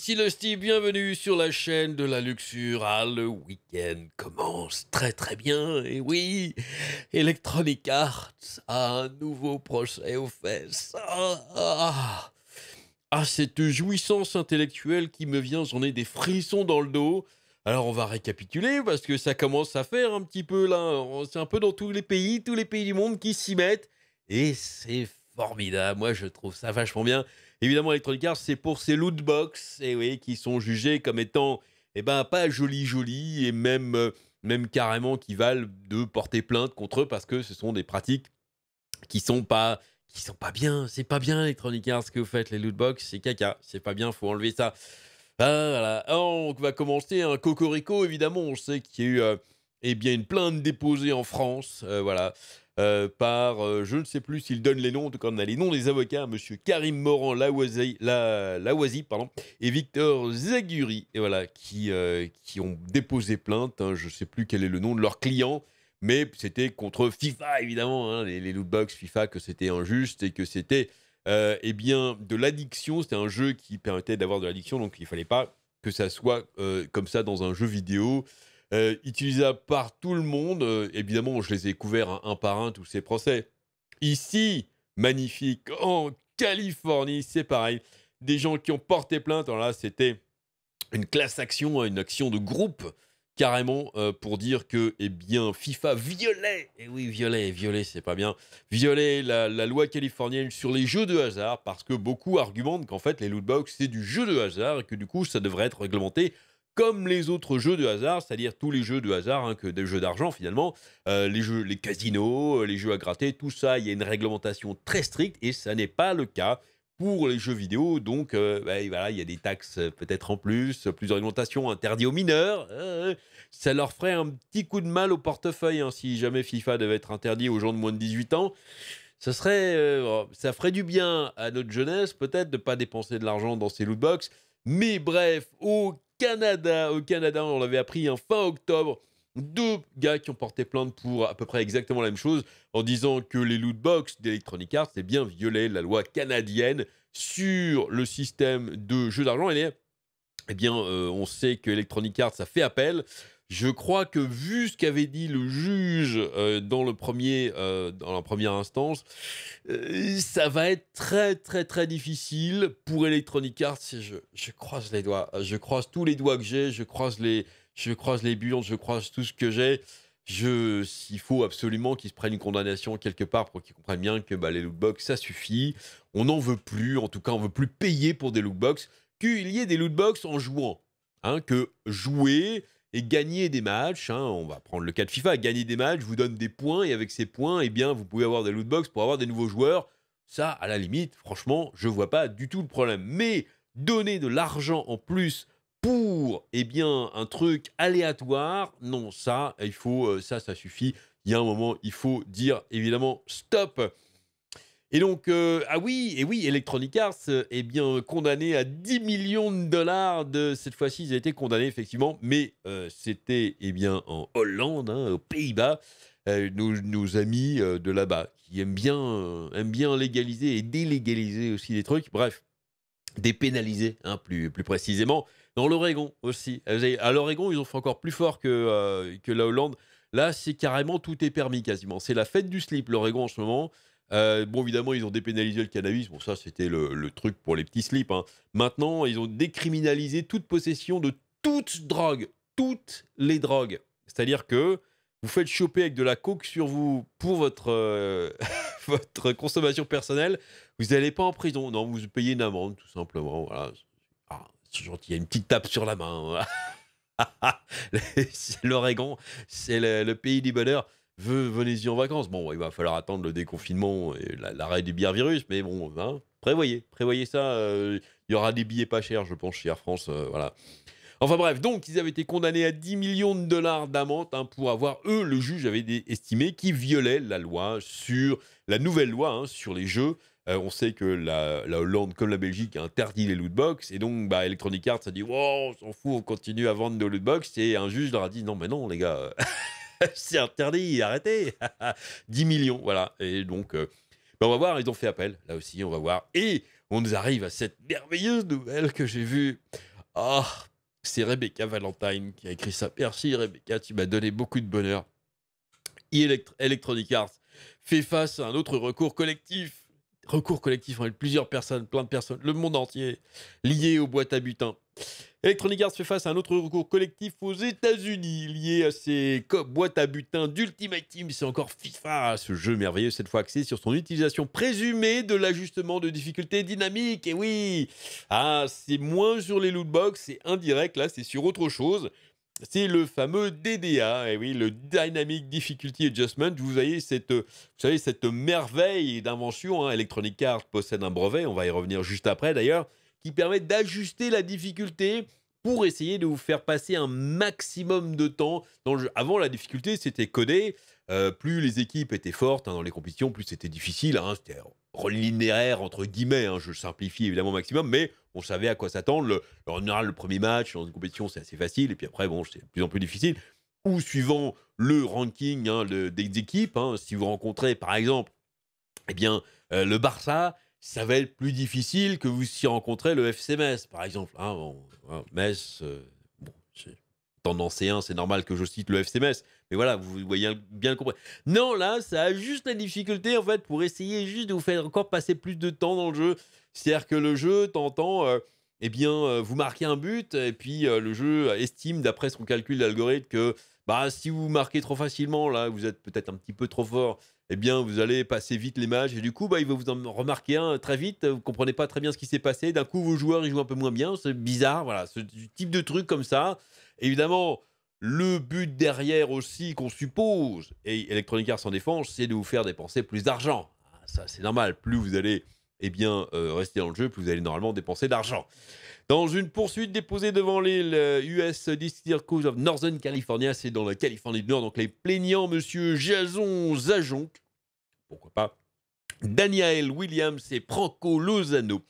ici Lusty, bienvenue sur la chaîne de la Luxure. Ah, le week-end commence très très bien, et oui, Electronic Arts a un nouveau procès aux fesses. Ah, ah cette jouissance intellectuelle qui me vient, j'en ai des frissons dans le dos. Alors on va récapituler parce que ça commence à faire un petit peu là, c'est un peu dans tous les pays, tous les pays du monde qui s'y mettent, et c'est formidable, moi je trouve ça vachement bien. Évidemment, Electronic Arts, c'est pour ces loot box, et eh oui, qui sont jugés comme étant, eh ben, pas jolis jolis, et même, euh, même carrément qui valent de porter plainte contre eux parce que ce sont des pratiques qui sont pas qui sont pas bien. C'est pas bien Electronic Arts ce que vous faites les loot box, c'est caca, c'est pas bien, faut enlever ça. Ah, voilà. on va commencer un hein. cocorico évidemment, on sait qu'il y a eu euh, eh bien une plainte déposée en France, euh, voilà. Euh, par, euh, je ne sais plus s'ils donnent les noms, en tout cas on a les noms des avocats, hein, Monsieur Karim Moran Lawazi, la, pardon, et Victor Zaguri, et voilà, qui, euh, qui ont déposé plainte, hein, je ne sais plus quel est le nom de leur client, mais c'était contre FIFA évidemment, hein, les, lootbox FIFA, que c'était injuste et que c'était eh bien de l'addiction, c'était un jeu qui permettait d'avoir de l'addiction, donc il ne fallait pas que ça soit comme ça dans un jeu vidéo. Euh, utilisable par tout le monde. Euh, évidemment, je les ai couverts hein, un par un, tous ces procès. Ici, magnifique, en Californie, c'est pareil. Des gens qui ont porté plainte. là, c'était une classe action, hein, une action de groupe, carrément, euh, pour dire que, eh bien, FIFA violait, et eh oui, violait, violait, c'est pas bien, violait la, la, loi californienne sur les jeux de hasard, parce que beaucoup argumentent qu'en fait, les lootbox, c'est du jeu de hasard, et que du coup, ça devrait être réglementé comme les autres jeux de hasard, c'est-à-dire tous les jeux de hasard, hein, que des jeux d'argent finalement, euh, les jeux, les casinos, euh, les jeux à gratter, tout ça, il y a une réglementation très stricte et ça n'est pas le cas pour les jeux vidéo. Donc, euh, bah, voilà, il y a des taxes peut-être en plus, plus réglementations interdite aux mineurs. Hein, hein. ça leur ferait un petit coup de mal au portefeuille si jamais FIFA devait être interdit aux gens de moins de 18 ans. Ça, serait, oh, ça ferait du bien à notre jeunesse, peut-être, de ne pas dépenser de l'argent dans ces loot box. Mais bref, aucun Canada. Au Canada, on l'avait appris en fin octobre. Deux gars qui ont porté plainte pour à peu près exactement la même chose en disant que les loot box d'Electronic Arts c'est bien violer la loi canadienne sur le système de jeux d'argent. Et eh bien, euh, on sait que Electronic Arts ça fait appel. Je crois que vu ce qu'avait dit le juge euh, dans, le premier, euh, dans la première instance, euh, ça va être très très très difficile pour Electronic Arts. Je, croise les doigts, je croise tous les doigts que j'ai, je croise les, je croise les bulles, je croise tout ce que j'ai. Je, il faut absolument qu'ils se prennent une condamnation quelque part pour qu'ils comprennent bien que bah, les lootbox, ça suffit. On n'en veut plus, en tout cas, on veut plus payer pour des lootbox. Qu'il y ait des lootbox en jouant. Hein, que jouer, et gagner des matchs. Hein. on va prendre le cas de FIFA, gagner des matchs, vous donne des points et avec ces points, eh bien, vous pouvez avoir des loot box pour avoir des nouveaux joueurs. Ça, à la limite, franchement, je vois pas du tout le problème. Mais donner de l'argent en plus pour, eh bien, un truc aléatoire, non, ça, il faut, euh, ça, ça suffit. Il y a un moment, il faut dire évidemment stop. Et donc, euh, ah oui, et oui, Electronic Arts est euh, eh bien condamné à 10 millions de dollars. De, cette fois-ci, ils ont été condamnés, effectivement, mais euh, c'était eh bien en Hollande, hein, aux Pays-Bas, nos, amis de là-bas, qui aiment bien, aiment bien légaliser et délégaliser aussi des trucs, bref, dépénaliser, hein, plus, plus précisément, dans l'Oregon aussi. À l'Oregon, ils ont fait encore plus fort que, que la Hollande. Là, c'est carrément tout est permis quasiment. C'est la fête du slip, l'Oregon en ce moment. Euh, bon, évidemment, ils ont dépénalisé le cannabis. Bon, ça, c'était le, truc pour les petits slips. Hein. Maintenant, ils ont décriminalisé toute possession de toute drogue. Toutes les drogues. C'est-à-dire que vous faites choper avec de la coke sur vous pour votre, euh, votre consommation personnelle, vous n'allez pas en prison. Non, vous payez une amende, tout simplement. Voilà. Ah, c'est gentil, il y a une petite tape sur la main. L'Oregon, c'est le, pays du bonheur venez-y en vacances. Bon, il va falloir attendre le déconfinement et l'arrêt du bière virus, mais bon, hein, prévoyez, prévoyez ça. Euh, il y aura des billets pas chers, je pense, chez Air France. Euh, voilà. Enfin bref, donc ils avaient été condamnés à 10 millions de dollars d'amende hein, pour avoir, eux, le juge avait estimé qu'ils violaient la loi sur la nouvelle loi hein, sur les jeux. Euh, on sait que la, Hollande, comme la Belgique, a interdit les lootbox. Et donc, bah, Electronic Arts a dit wow, on s'en fout, on continue à vendre loot lootbox. Et un juge leur a dit Non, mais non, les gars, c'est interdit, arrêtez 10 millions, voilà. Et donc, euh, ben, on va voir, ils ont fait appel, là aussi, on va voir. Et on nous arrive à cette merveilleuse nouvelle que j'ai vue. Ah, c'est Rebecca Valentine qui a écrit ça. Merci Rebecca, tu m'as donné beaucoup de bonheur. Electronic Arts fait face à un autre recours collectif. Recours collectif avec plusieurs personnes, plein de personnes, le monde entier, lié aux boîtes à butin. Electronic Arts fait face à un autre recours collectif aux États-Unis lié à ses boîtes à butin d'Ultimate Team. C'est encore FIFA, ce jeu merveilleux, cette fois axé sur son utilisation présumée de l'ajustement de difficultés dynamique. Et oui, ah, c'est moins sur les loot box c'est indirect, là, c'est sur autre chose. C'est le fameux DDA, et oui, le Dynamic Difficulty Adjustment. Vous voyez cette, savez, cette merveille d'invention. Hein. Electronic Arts possède un brevet, on va y revenir juste après d'ailleurs qui permettent d'ajuster la difficulté pour essayer de vous faire passer un maximum de temps dans Avant, la difficulté, c'était codé. Euh, plus les équipes étaient fortes hein, dans les compétitions, plus c'était difficile. Hein. c'était linéaire, entre guillemets. Hein. je simplifie évidemment au maximum, mais on savait à quoi s'attendre. Le, en général, le premier match dans une compétition, c'est assez facile. Et puis après, bon, c'est de plus en plus difficile. Ou suivant le ranking des équipes, si vous rencontrez par exemple eh bien, euh, le Barça, ça va être plus difficile que vous s'y rencontrez le FC Metz, par exemple. Hein, bon, hein, Metz, 1, euh, c'est normal que je cite le FC Metz, mais voilà, vous voyez bien le compris. Non, là, ça a juste la difficulté, en fait, pour essayer juste de vous faire encore passer plus de temps dans le jeu. C'est-à-dire que le jeu, tant euh, eh bien, euh, vous marquez un but, et puis le jeu estime, d'après son calcul d'algorithme, que bah, si vous marquez trop facilement, là, vous êtes peut-être un petit peu trop fort eh bien, vous allez passer vite les matchs. Et du coup, bah, il va vous en remarquer un très vite. Vous comprenez pas très bien ce qui s'est passé. D'un coup, vos joueurs, ils jouent un peu moins bien. C'est bizarre. Voilà, ce type de truc comme ça. Évidemment, le but derrière aussi qu'on suppose, et Electronic Arts en défense, c'est de vous faire dépenser plus d'argent. Ah, ça, c'est normal. Plus vous allez eh bien, euh, rester dans le jeu, plus vous allez normalement dépenser d'argent. Dans une poursuite déposée devant l'île US District Court of Northern California, c'est dans la Californie du Nord, donc les plaignants, monsieur Jason Zajonc, pourquoi pas, Daniel Williams et Franco Lozano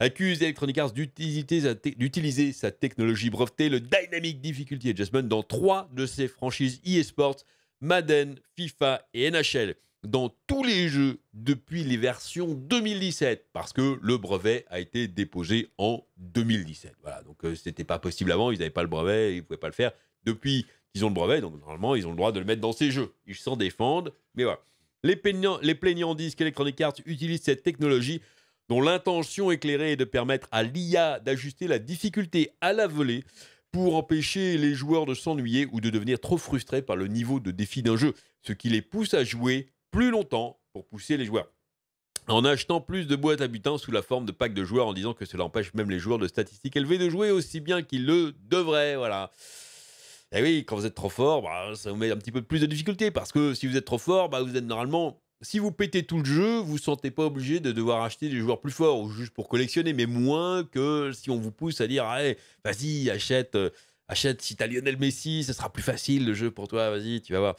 accusent Electronic Arts d'utiliser sa, technologie brevetée, le Dynamic Difficulty Adjustment, dans trois de ses franchises e-sports, Madden, FIFA et NHL dans tous les jeux depuis les versions 2017, parce que le brevet a été déposé en 2017. Voilà, donc ce euh, c'était pas possible avant, ils n'avaient pas le brevet, ils pouvaient pas le faire. Depuis qu'ils ont le brevet, donc normalement ils ont le droit de le mettre dans ces jeux. Ils s'en défendent, mais voilà. Les plaignants, les plaignants disent qu'Electronic Arts utilise cette technologie dont l'intention éclairée est de permettre à l'IA d'ajuster la difficulté à la volée pour empêcher les joueurs de s'ennuyer ou de devenir trop frustrés par le niveau de défi d'un jeu, ce qui les pousse à jouer plus longtemps pour pousser les joueurs. En achetant plus de boîtes à butin sous la forme de packs de joueurs en disant que cela empêche même les joueurs de statistiques élevées de jouer aussi bien qu'ils le devraient. Voilà. Et eh oui, quand vous êtes trop fort, bah, ça vous met un petit peu plus de difficulté parce que si vous êtes trop fort, bah, vous êtes normalement si vous pétez tout le jeu, vous ne sentez pas obligé de devoir acheter des joueurs plus forts ou juste pour collectionner, mais moins que si on vous pousse à dire Allez, vas-y, achète, euh, achète si t'as Lionel Messi, ce sera plus facile le jeu pour toi, vas-y, tu vas voir.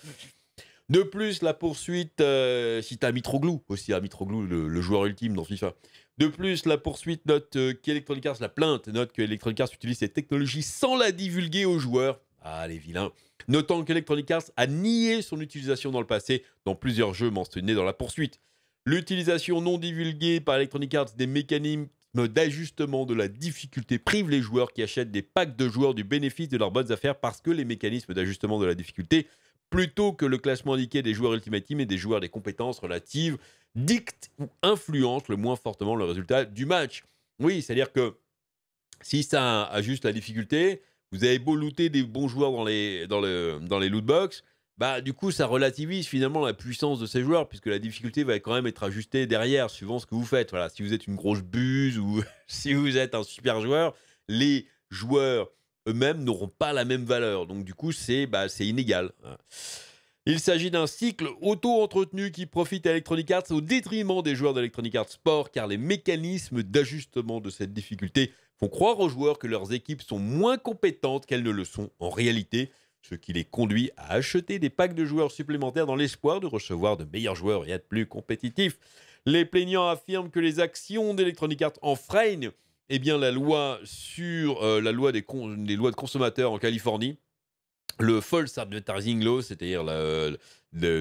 De plus, la poursuite, euh, si Mitroglou, aussi à ah, Mitroglou, le, joueur ultime dans FIFA. De plus, la poursuite note euh, qu'Electronic Arts, la plainte note qu'Electronic Arts utilise cette technologies sans la divulguer aux joueurs. Ah, les vilains. Notant qu'Electronic Arts a nié son utilisation dans le passé dans plusieurs jeux mentionnés dans la poursuite. L'utilisation non divulguée par Electronic Arts des mécanismes d'ajustement de la difficulté prive les joueurs qui achètent des packs de joueurs du bénéfice de leurs bonnes affaires parce que les mécanismes d'ajustement de la difficulté plutôt que le classement indiqué des joueurs Ultimate et des joueurs des compétences relatives dicte ou influence le moins fortement le résultat du match. Oui, c'est-à-dire que si ça ajuste la difficulté, vous avez beau looter des bons joueurs dans les, dans le, dans les loot box, bah, du coup, ça relativise finalement la puissance de ces joueurs, puisque la difficulté va quand même être ajustée derrière, suivant ce que vous faites. Voilà, si vous êtes une grosse buse ou si vous êtes un super joueur, les joueurs eux-mêmes n'auront pas la même valeur. Donc du coup, c'est bah, inégal. Hein. Il s'agit d'un cycle auto-entretenu qui profite à Electronic Arts au détriment des joueurs d'Electronic Arts Sport, car les mécanismes d'ajustement de cette difficulté font croire aux joueurs que leurs équipes sont moins compétentes qu'elles ne le sont en réalité, ce qui les conduit à acheter des packs de joueurs supplémentaires dans l'espoir de recevoir de meilleurs joueurs et être plus compétitifs. Les plaignants affirment que les actions d'Electronic Arts enfreignent eh bien, la loi sur euh, la loi des, lois de consommateurs en Californie, le false advertising law, c'est-à-dire la,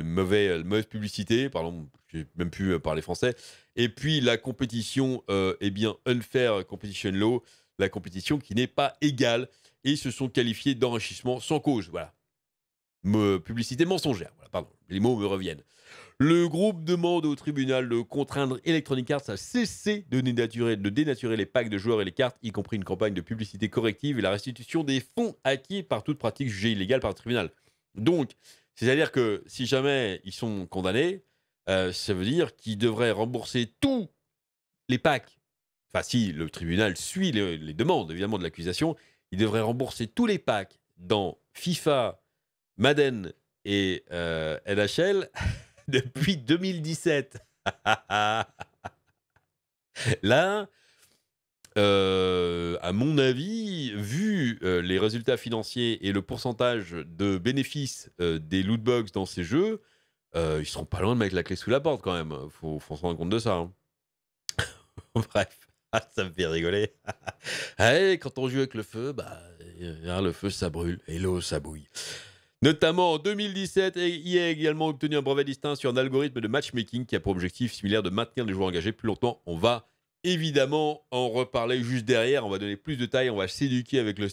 mauvaise publicité, pardon, j'ai même plus euh, parler français, et puis la compétition, euh, eh bien, unfair competition law, la compétition qui n'est pas égale, et se sont qualifiés d'enrichissement sans cause, voilà. Me, publicité mensongère, voilà, pardon, les mots me reviennent. Le groupe demande au tribunal de contraindre Electronic Arts à cesser de dénaturer, les packs de joueurs et les cartes, y compris une campagne de publicité corrective et la restitution des fonds acquis par toute pratique jugée illégale par le tribunal. Donc, c'est-à-dire que si jamais ils sont condamnés, euh, ça veut dire qu'ils devraient rembourser tous les packs. Enfin, si le tribunal suit les, demandes, évidemment, de l'accusation, ils devraient rembourser tous les packs dans FIFA, Madden et euh, NHL depuis 2017. Là, euh, à mon avis, vu euh, les résultats financiers et le pourcentage de bénéfices euh, des lootbox dans ces jeux, ils seront pas loin de mettre la clé sous la porte quand même. Faut, faut se rendre compte de ça. Hein. Bref, ça me fait rigoler. Eh, quand on joue avec le feu, bah, le feu ça brûle et l'eau ça bouille. Notamment en 2017, il a également obtenu un brevet distinct sur un algorithme de matchmaking qui a pour objectif similaire de maintenir les joueurs engagés plus longtemps. On va évidemment en reparler juste derrière. On va donner plus de taille, on va s'éduquer avec le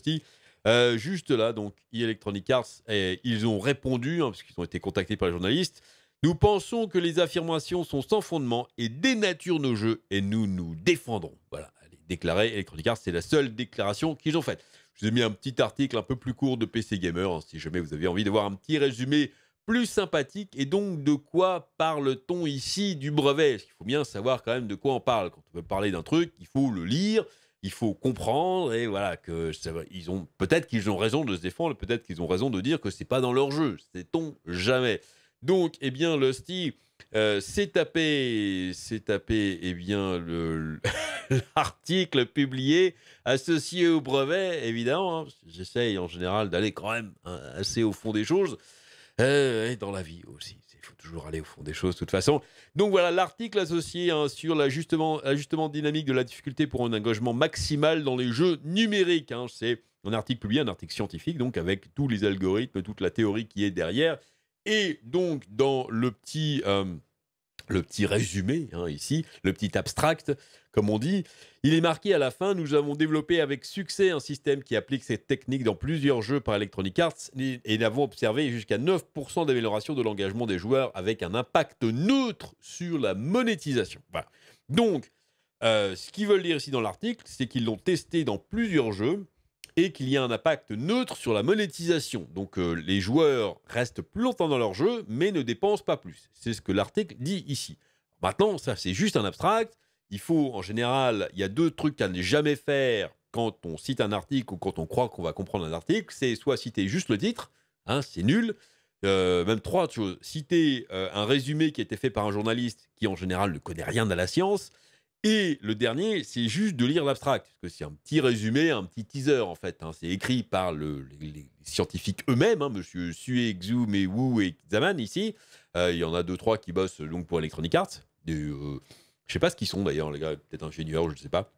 euh, juste là, donc, e Electronic Arts, ils ont répondu, hein, parce qu'ils ont été contactés par les journalistes. Nous pensons que les affirmations sont sans fondement et dénaturent nos jeux, et nous nous défendrons. Voilà déclaré. Electronic Arts, c'est la seule déclaration qu'ils ont faite. Je vous ai mis un petit article un peu plus court de PC Gamer, hein, si jamais vous avez envie de voir un petit résumé plus sympathique. Et donc, de quoi parle-t-on ici du brevet Il faut bien savoir quand même de quoi on parle. Quand on veut parler d'un truc, il faut le lire, il faut comprendre, et voilà, que ils ont peut-être qu'ils ont raison de se défendre, peut-être qu'ils ont raison de dire que c'est pas dans leur jeu. cest on jamais Donc, eh bien, le Lusty euh, c'est tapé, c'est tapé, eh bien, le, l'article publié associé au brevet, évidemment. Hein, j'essaye en général d'aller quand même hein, assez au fond des choses, euh, et dans la vie aussi. Il faut toujours aller au fond des choses, de toute façon. Donc voilà, l'article associé hein, sur l'ajustement, l'ajustement dynamique de la difficulté pour un engagement maximal dans les jeux numériques. c'est un article publié, un article scientifique, donc avec tous les algorithmes, toute la théorie qui est derrière. Et donc, dans le petit, euh, le petit résumé, hein, ici, le petit abstract, comme on dit, il est marqué à la fin Nous avons développé avec succès un système qui applique cette technique dans plusieurs jeux par Electronic Arts et avons observé jusqu'à 9% d'amélioration de l'engagement des joueurs avec un impact neutre sur la monétisation. Donc, euh, ce qu'ils veulent dire ici dans l'article, c'est qu'ils l'ont testé dans plusieurs jeux et qu'il y a un impact neutre sur la monétisation. Donc euh, les joueurs restent plus longtemps dans leur jeu, mais ne dépensent pas plus. C'est ce que l'article dit ici. Maintenant, ça c'est juste un abstract. Il faut, en général, il y a deux trucs à ne jamais faire quand on cite un article ou quand on croit qu'on va comprendre un article. C'est soit citer juste le titre, hein, c'est nul. Euh, même trois choses. Citer euh, un résumé qui a été fait par un journaliste qui, en général, ne connaît rien à la science. Et le dernier, c'est juste de lire l'abstract, parce que c'est un petit résumé, un petit teaser en fait. Hein. C'est écrit par le, les, scientifiques eux-mêmes, hein, Monsieur Sue, Xu, et Wu et Zaman ici. Euh, il y en a deux trois qui bossent donc pour Electronic Arts. Euh, je ne sais pas ce qu'ils sont d'ailleurs, les gars, peut-être ingénieurs, je ne sais pas.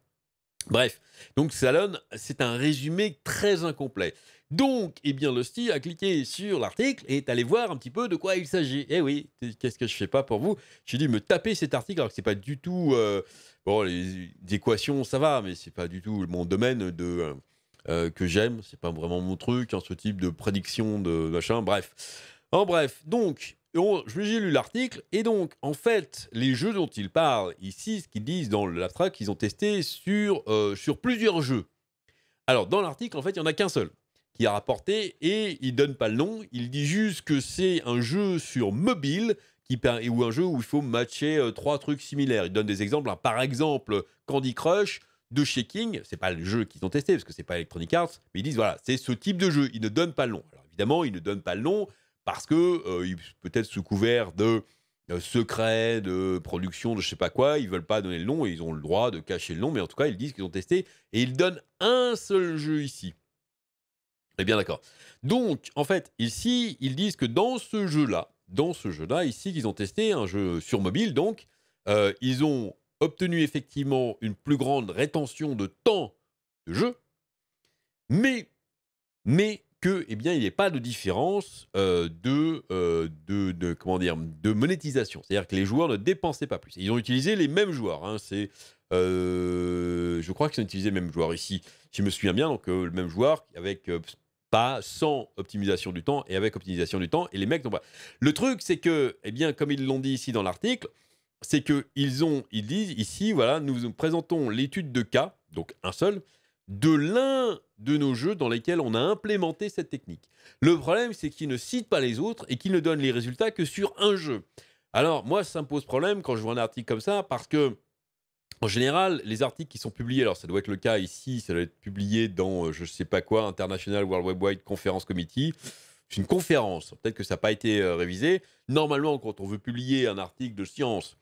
Bref, donc Salon, c'est un résumé très incomplet. Donc, eh bien, Losty a cliqué sur l'article et est allé voir un petit peu de quoi il s'agit. Eh oui, qu'est-ce que je fais pas pour vous J'ai dit me taper cet article alors que c'est pas du tout euh, bon les, équations, ça va, mais c'est pas du tout mon domaine de euh, euh, que j'aime. C'est pas vraiment mon truc, hein, ce type de prédiction de machin. Bref, en bref, donc j'ai lu l'article, et donc, en fait, les jeux dont ils parlent ici, ce qu'ils disent dans l'abstract, qu'ils ont testé sur, euh, sur plusieurs jeux. Alors, dans l'article, en fait, il n'y en a qu'un seul qui a rapporté, et il ne donne pas le nom, il dit juste que c'est un jeu sur mobile, qui, ou un jeu où il faut matcher euh, trois trucs similaires. Il donne des exemples, hein. par exemple, Candy Crush, de shaking, c'est pas le jeu qu'ils ont testé parce que c'est pas Electronic Arts, mais ils disent voilà, c'est ce type de jeu, ils ne donnent pas le nom. Alors évidemment, ils ne donnent pas le nom, parce que euh, il peut-être sous couvert de euh, secrets, de production de je sais pas quoi, ils veulent pas donner le nom et ils ont le droit de cacher le nom, mais en tout cas ils disent qu'ils ont testé et ils donnent un seul jeu ici. Eh bien d'accord. Donc en fait ici ils disent que dans ce jeu-là, dans ce jeu-là ici qu'ils ont testé un jeu sur mobile, donc euh, ils ont obtenu effectivement une plus grande rétention de temps de jeu, mais mais que eh bien il n'y ait pas de différence euh, euh, de, de, comment dire de monétisation. C'est-à-dire que les joueurs ne dépensaient pas plus. Ils ont utilisé les mêmes joueurs. Hein. c'est euh, je crois qu'ils ont utilisé les mêmes joueurs ici. Si je me souviens bien, donc le même joueur avec pas sans optimisation du temps et avec optimisation du temps. Et les mecs n'ont pas. Le truc, c'est que, eh bien, comme ils l'ont dit ici dans l'article, c'est que ils ont, ils disent ici, voilà, nous présentons l'étude de cas, donc un seul, de l'un de nos jeux dans lesquels on a implémenté cette technique. Le problème, c'est qu'il ne cite pas les autres et qu'il ne donne les résultats que sur un jeu. Alors, moi, ça me pose problème quand je vois un article comme ça, parce que, en général, les articles qui sont publiés, alors ça doit être le cas ici, ça doit être publié dans, euh, je ne sais pas quoi, International World Wide Wide Conference Committee, c'est une conférence, peut-être que ça n'a pas été euh, révisé. Normalement, quand on veut publier un article de science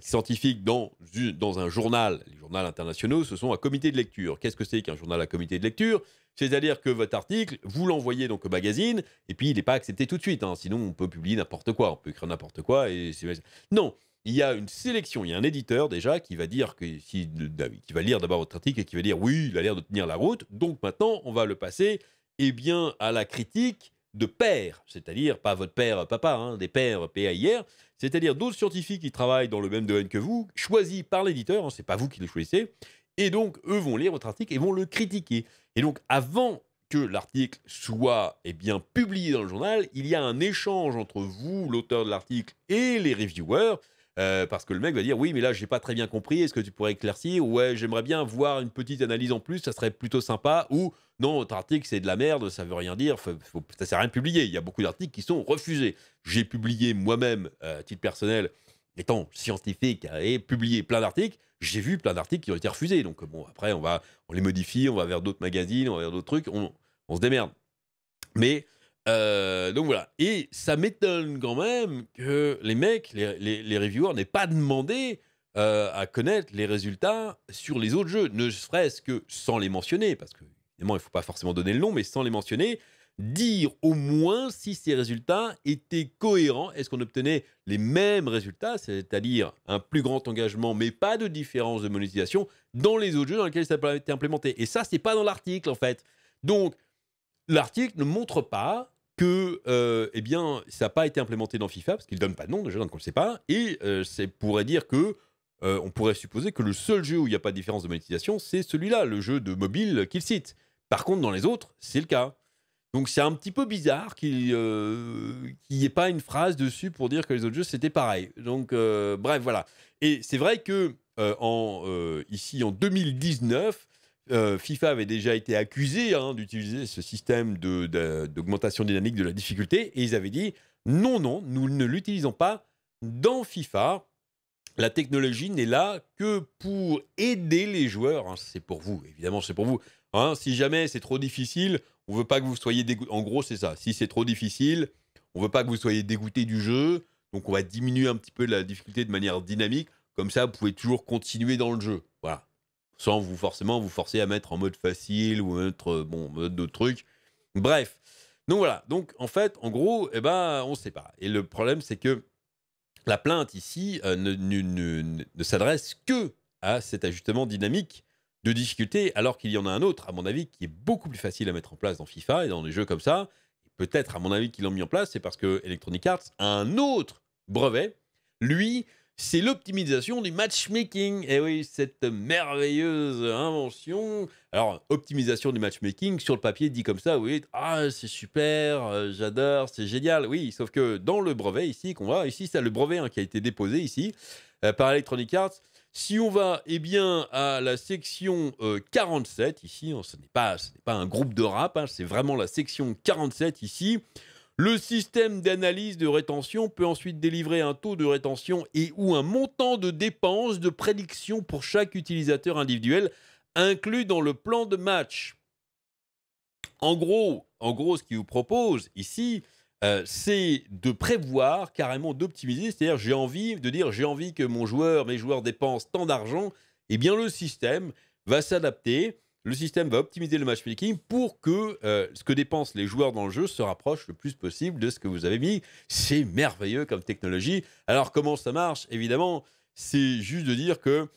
scientifique dans, dans un journal, les journaux internationaux, ce sont un comité de lecture. Qu'est-ce que c'est qu'un journal à comité de lecture C'est-à-dire que votre article, vous l'envoyez donc au magazine, et puis il n'est pas accepté tout de suite. Hein. Sinon, on peut publier n'importe quoi, on peut écrire n'importe quoi. Et non, il y a une sélection, il y a un éditeur déjà qui va dire que si, bah qui va lire d'abord votre article et qui va dire oui, il a l'air de tenir la route. Donc maintenant, on va le passer, eh bien, à la critique de père c'est-à-dire pas votre père papa, hein, des pairs, PAIR, c'est-à-dire d'autres scientifiques qui travaillent dans le même domaine que vous, choisis par l'éditeur, ce hein, c'est pas vous qui le choisissez, et donc eux vont lire votre article et vont le critiquer. Et donc avant que l'article soit eh bien, publié dans le journal, il y a un échange entre vous, l'auteur de l'article, et les reviewers, euh, parce que le mec va dire oui, mais là, j'ai pas très bien compris. Est-ce que tu pourrais éclaircir Ouais, j'aimerais bien voir une petite analyse en plus. Ça serait plutôt sympa. Ou non, votre article c'est de la merde, ça veut rien dire. ça sert à rien de publier. Il y a beaucoup d'articles qui sont refusés. J'ai publié moi-même, euh, titre personnel, étant scientifique, hein, et publié plein d'articles. J'ai vu plein d'articles qui ont été refusés. Donc bon, après, on va, on les modifie, on va vers d'autres magazines, on va vers d'autres trucs. On, on se démerde. Mais euh, donc voilà. Et ça m'étonne quand même que les mecs, les, les, reviewers, n'aient pas demandé euh, à connaître les résultats sur les autres jeux, ne serait-ce que sans les mentionner, parce que évidemment, il ne faut pas forcément donner le nom, mais sans les mentionner, dire au moins si ces résultats étaient cohérents. Est-ce qu'on obtenait les mêmes résultats, c'est-à-dire un plus grand engagement, mais pas de différence de monétisation dans les autres jeux dans lesquels ça a été implémenté Et ça, c'est pas dans l'article en fait. Donc, l'article ne montre pas que euh, eh bien, ça n'a pas été implémenté dans FIFA, parce qu'il ne donne pas de nom déjà, donc on ne le sait pas. Et euh, pourrait dire que euh, on pourrait supposer que le seul jeu où il n'y a pas de différence de monétisation, c'est celui-là, le jeu de mobile qu'il cite. Par contre, dans les autres, c'est le cas. Donc c'est un petit peu bizarre qu'il n'y euh, ait pas une phrase dessus pour dire que les autres jeux, c'était pareil. Donc bref, voilà. Et c'est vrai que en, ici, en 2019, euh, FIFA avait déjà été accusé hein, d'utiliser ce système d'augmentation dynamique de la difficulté et ils avaient dit non, non, nous ne l'utilisons pas dans FIFA. La technologie n'est là que pour aider les joueurs. Hein. c'est pour vous, évidemment, c'est pour vous. Hein. si jamais c'est trop difficile, on veut pas que vous soyez dégoûté. En gros, c'est ça. Si c'est trop difficile, on veut pas que vous soyez dégoûté du jeu. Donc, on va diminuer un petit peu la difficulté de manière dynamique. Comme ça, vous pouvez toujours continuer dans le jeu sans vous forcément vous forcer à mettre en mode facile ou autre, euh, bon, d'autres trucs. Bref. Donc voilà. Donc en fait, en gros, eh ben, on ne sait pas. Et le problème, c'est que la plainte ici euh, ne, s'adresse que à cet ajustement dynamique de difficulté, alors qu'il y en a un autre, à mon avis, qui est beaucoup plus facile à mettre en place dans FIFA et dans des jeux comme ça. Peut-être, à mon avis, qu'ils l'ont mis en place, c'est parce que Electronic Arts a un autre brevet, lui, c'est l'optimisation du matchmaking. Et eh oui, cette merveilleuse invention. Alors, optimisation du matchmaking, sur le papier, dit comme ça, oui, ah, c'est super, euh, j'adore, c'est génial. Oui, sauf que dans le brevet ici qu'on voit, ici, c'est le brevet hein, qui a été déposé ici euh, par Electronic Arts. Si on va eh bien, à la section 47, euh, ici, hein, ce n'est pas, pas un groupe de rap, hein, c'est vraiment la section 47 ici. Le système d'analyse de rétention peut ensuite délivrer un taux de rétention et ou un montant de dépenses de prédiction pour chaque utilisateur individuel inclus dans le plan de match. En gros, en gros ce qu'il vous propose ici, euh, c'est de prévoir carrément d'optimiser, c'est-à-dire j'ai envie de dire j'ai envie que mon joueur, mes joueurs dépensent tant d'argent, et eh bien le système va s'adapter le système va optimiser le matchmaking pour que euh, ce que dépensent les joueurs dans le jeu se rapproche le plus possible de ce que vous avez mis. C'est merveilleux comme technologie. Alors comment ça marche Évidemment, c'est juste de dire que,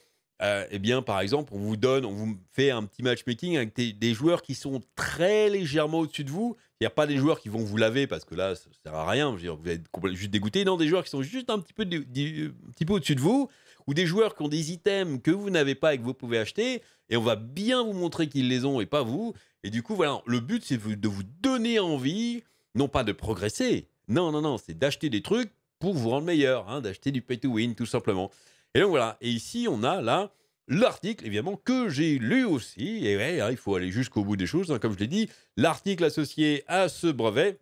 euh, eh bien, par exemple, on vous donne, on vous fait un petit matchmaking avec des, joueurs qui sont très légèrement au-dessus de vous. Il n'y a pas des joueurs qui vont vous laver parce que là, ça ne sert à rien. Je veux vous êtes juste dégoûté. Non, des joueurs qui sont juste un petit peu, un petit peu au-dessus de vous ou des joueurs qui ont des items que vous n'avez pas et que vous pouvez acheter, et on va bien vous montrer qu'ils les ont et pas vous. Et du coup, voilà, le but, c'est de vous donner envie, non pas de progresser, non, non, non, c'est d'acheter des trucs pour vous rendre meilleur, hein, d'acheter du pay to win, tout simplement. Et donc voilà, et ici, on a là l'article, évidemment, que j'ai lu aussi, et ouais, hein, il faut aller jusqu'au bout des choses, hein, comme je l'ai dit, l'article associé à ce brevet.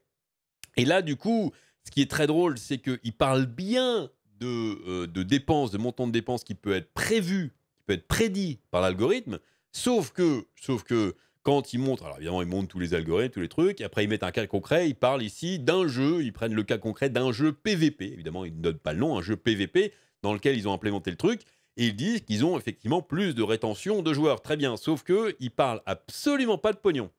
Et là, du coup, ce qui est très drôle, c'est qu'il parle bien euh, de, dépenses, de montants de dépenses qui peut être prévu, qui peut être prédit par l'algorithme, sauf que, sauf que quand ils montrent, alors évidemment ils montrent tous les algorithmes, tous les trucs, et après ils mettent un cas concret, ils parlent ici d'un jeu, ils prennent le cas concret d'un jeu PVP, évidemment ils ne donnent pas le nom, un jeu PVP dans lequel ils ont implémenté le truc, et ils disent qu'ils ont effectivement plus de rétention de joueurs, très bien, sauf qu'ils ne parlent absolument pas de pognon.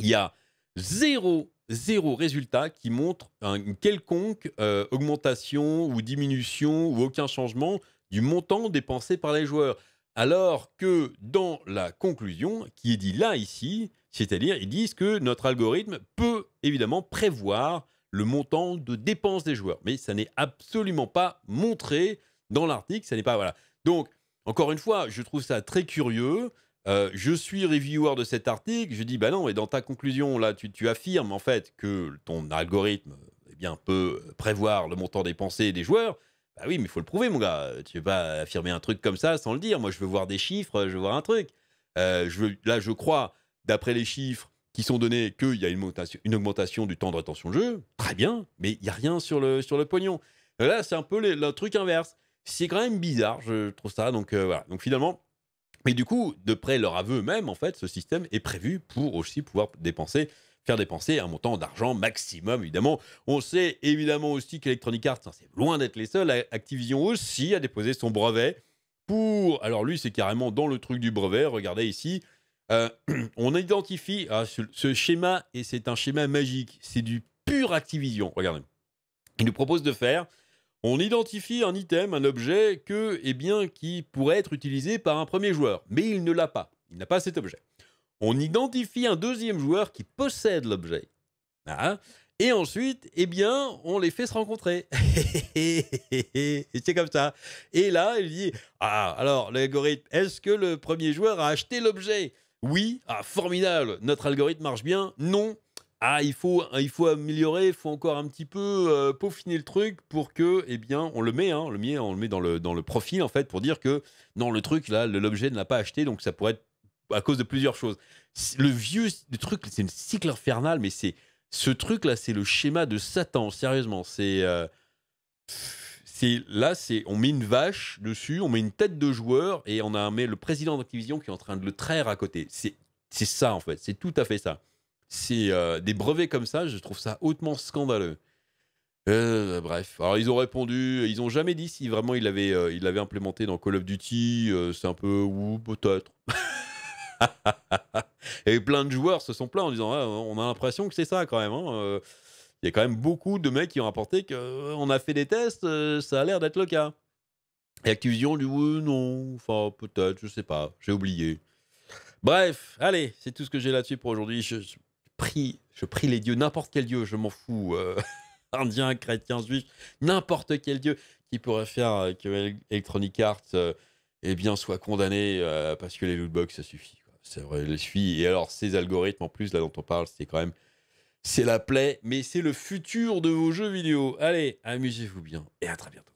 Il y a zéro zéro résultat qui montre une quelconque euh, augmentation ou diminution ou aucun changement du montant dépensé par les joueurs. Alors que dans la conclusion, qui est dit là ici, c'est-à-dire ils disent que notre algorithme peut évidemment prévoir le montant de dépenses des joueurs, mais ça n'est absolument pas montré dans l'article, ça n'est pas voilà. Donc encore une fois, je trouve ça très curieux. Euh, je suis reviewer de cet article, je dis bah non, et dans ta conclusion là, tu, affirmes en fait que ton algorithme eh bien, peut prévoir le montant dépensé des joueurs. Bah oui, mais il faut le prouver, mon gars. Tu veux pas affirmer un truc comme ça sans le dire. Moi, je veux voir des chiffres, je veux voir un truc. Euh, je veux, là, je crois, d'après les chiffres qui sont donnés, qu'il y a une augmentation, du temps de rétention de jeu. Très bien, mais il n'y a rien sur le, sur le pognon. Là, c'est un peu le truc inverse. C'est quand même bizarre, je trouve ça. Donc euh, voilà. Donc finalement, et du coup, de près leur aveu même, en fait, ce système est prévu pour aussi pouvoir dépenser faire dépenser un montant d'argent maximum, évidemment. On sait évidemment aussi qu'Electronic Arts, c'est loin d'être les seuls. Activision aussi a déposé son brevet pour. Alors lui, c'est carrément dans le truc du brevet. Regardez ici. Euh, on identifie ah, ce, ce, schéma, et c'est un schéma magique. C'est du pur Activision. Regardez. Il nous propose de faire on identifie un item, un objet que, eh bien, qui pourrait être utilisé par un premier joueur, mais il ne l'a pas. Il n'a pas cet objet. On identifie un deuxième joueur qui possède l'objet. Ah. Et ensuite, eh bien, on les fait se rencontrer. et c'est comme ça. Et là, il dit Ah, alors, l'algorithme, est-ce que le premier joueur a acheté l'objet Oui. Ah, formidable. Notre algorithme marche bien. Non ah, il faut, il faut améliorer, il faut encore un petit peu euh, peaufiner le truc pour que, eh bien, on le met, hein, le met, on le met dans le, dans le profil, en fait, pour dire que, non, le truc, là, l'objet ne l'a pas acheté, donc ça pourrait être à cause de plusieurs choses. Le vieux truc, c'est une cycle infernal, mais c'est ce truc-là, c'est le schéma de Satan, sérieusement. Euh, c'est. là, c'est on met une vache dessus, on met une tête de joueur et on a met le président d'Activision qui est en train de le traire à côté. C'est ça en fait, c'est tout à fait ça. C'est euh, des brevets comme ça, je trouve ça hautement scandaleux. Euh, bref, alors ils ont répondu, ils ont jamais dit si vraiment ils l'avaient euh, implémenté dans Call of Duty, c'est un peu ou peut-être. Et plein de joueurs se sont plaints en disant ah, on a l'impression que c'est ça quand même. Hein, il y a quand même beaucoup de mecs qui ont rapporté qu'on a fait des tests, ça a l'air d'être le cas. Et Activision du oui, non, enfin peut-être, je sais pas, j'ai oublié. Bref, allez, c'est tout ce que j'ai là-dessus pour aujourd'hui je prie les dieux, n'importe quel dieu, je m'en fous, euh, indien, chrétien, juif, n'importe quel dieu qui pourrait faire que Electronic Arts euh, eh bien, soit condamné euh, parce que les lootbox, ça suffit. C'est vrai, les suffit. Et alors, ces algorithmes, en plus, là dont on parle, c'est quand même. C'est la plaie, mais c'est le futur de vos jeux vidéo. Allez, amusez-vous bien et à très bientôt.